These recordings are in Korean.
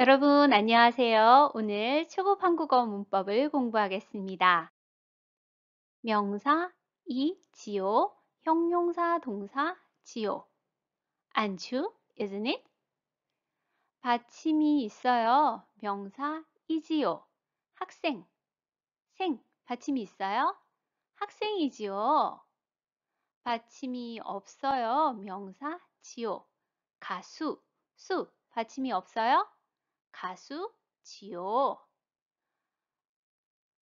여러분 안녕하세요. 오늘 초급 한국어 문법을 공부하겠습니다. 명사 이 지요 형용사 동사 지요 안추 isn't it? 받침이 있어요. 명사 이지요 학생 생 받침이 있어요. 학생이지요. 받침이 없어요. 명사 지요 가수 수 받침이 없어요. 가수, 지요.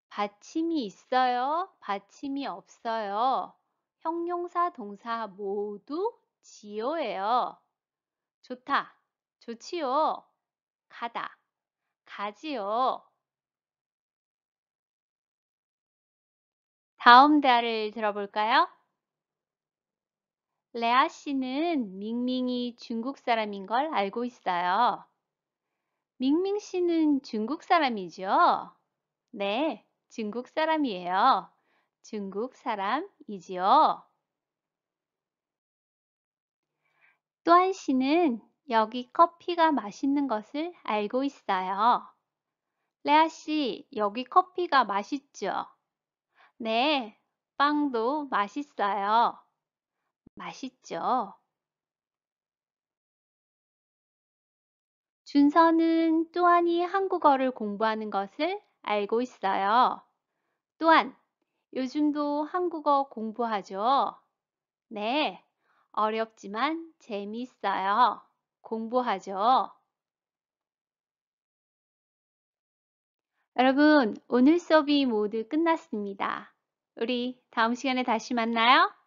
받침이 있어요. 받침이 없어요. 형용사, 동사 모두 지요예요. 좋다. 좋지요. 가다. 가지요. 다음 대화를 들어볼까요? 레아 씨는 밍밍이 중국 사람인 걸 알고 있어요. 밍밍 씨는 중국 사람이죠? 네, 중국 사람이에요. 중국 사람이지요. 또한 씨는 여기 커피가 맛있는 것을 알고 있어요. 레아 씨, 여기 커피가 맛있죠? 네, 빵도 맛있어요. 맛있죠? 준서는 또한이 한국어를 공부하는 것을 알고 있어요. 또한 요즘도 한국어 공부하죠? 네, 어렵지만 재미있어요. 공부하죠. 여러분, 오늘 수업이 모두 끝났습니다. 우리 다음 시간에 다시 만나요.